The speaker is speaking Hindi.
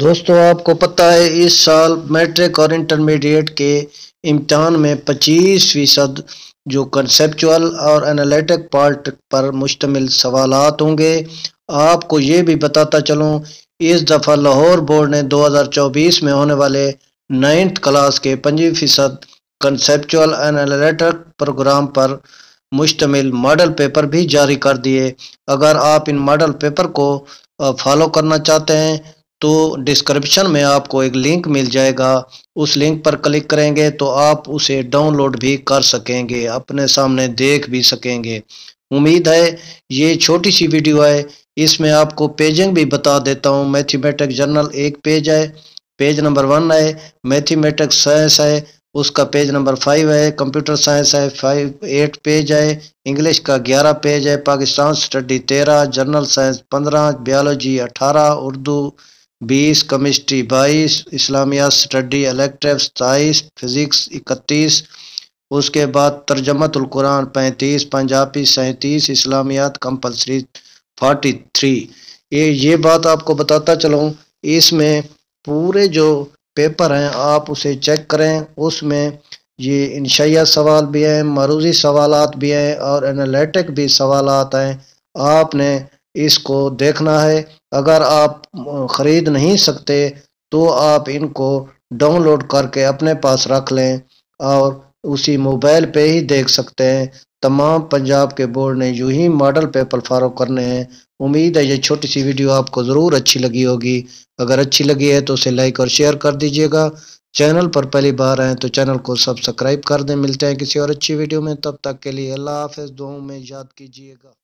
दोस्तों आपको पता है इस साल मैट्रिक और इंटरमीडिएट के इम्तहान में 25 फीसद जो कंसेप्चुअल और एनालिटिक पार्ट पर मुश्तमिल सवाल होंगे आपको ये भी बताता चलूँ इस दफ़ा लाहौर बोर्ड ने 2024 में होने वाले नाइन्थ क्लास के पंजी फीसद कंसेपचुअल एनालिटिक प्रोग्राम पर मुश्तमिल मॉडल पेपर भी जारी कर दिए अगर आप इन मॉडल पेपर को फॉलो करना चाहते हैं तो डिस्क्रिप्शन में आपको एक लिंक मिल जाएगा उस लिंक पर क्लिक करेंगे तो आप उसे डाउनलोड भी कर सकेंगे अपने सामने देख भी सकेंगे उम्मीद है ये छोटी सी वीडियो है इसमें आपको पेजिंग भी बता देता हूँ मैथमेटिक जर्नल एक पेज है पेज नंबर वन है मैथमेटिक्स साइंस है उसका पेज नंबर फाइव है कंप्यूटर साइंस है फाइव एट पेज है इंग्लिश का ग्यारह पेज है पाकिस्तान स्टडी तेरह जर्नल साइंस पंद्रह बायोलॉजी अठारह उर्दू बीस केमिस्ट्री बाईस इस्लामिया स्टडी इलेक्टिव सताईस फिज़िक्स इकतीस उसके बाद तर्जमतुल्कुरान पैंतीस पंजाबी सैंतीस इस्लामियात कंपलसरी फोर्टी थ्री ये ये बात आपको बताता चलूँ इसमें पूरे जो पेपर हैं आप उसे चेक करें उसमें ये इंशाया सवाल भी हैं मरूजी सवालत भी हैं और एनालिटिक भी सवाल हैं आपने इसको देखना है अगर आप ख़रीद नहीं सकते तो आप इनको डाउनलोड करके अपने पास रख लें और उसी मोबाइल पे ही देख सकते हैं तमाम पंजाब के बोर्ड ने यूं ही मॉडल पेपर फॉलो करने हैं उम्मीद है ये छोटी सी वीडियो आपको ज़रूर अच्छी लगी होगी अगर अच्छी लगी है तो उसे लाइक और शेयर कर दीजिएगा चैनल पर पहली बार आएँ तो चैनल को सब्सक्राइब कर दें मिलते हैं किसी और अच्छी वीडियो में तब तक के लिए अल्लाह हाफ दुआओं में याद कीजिएगा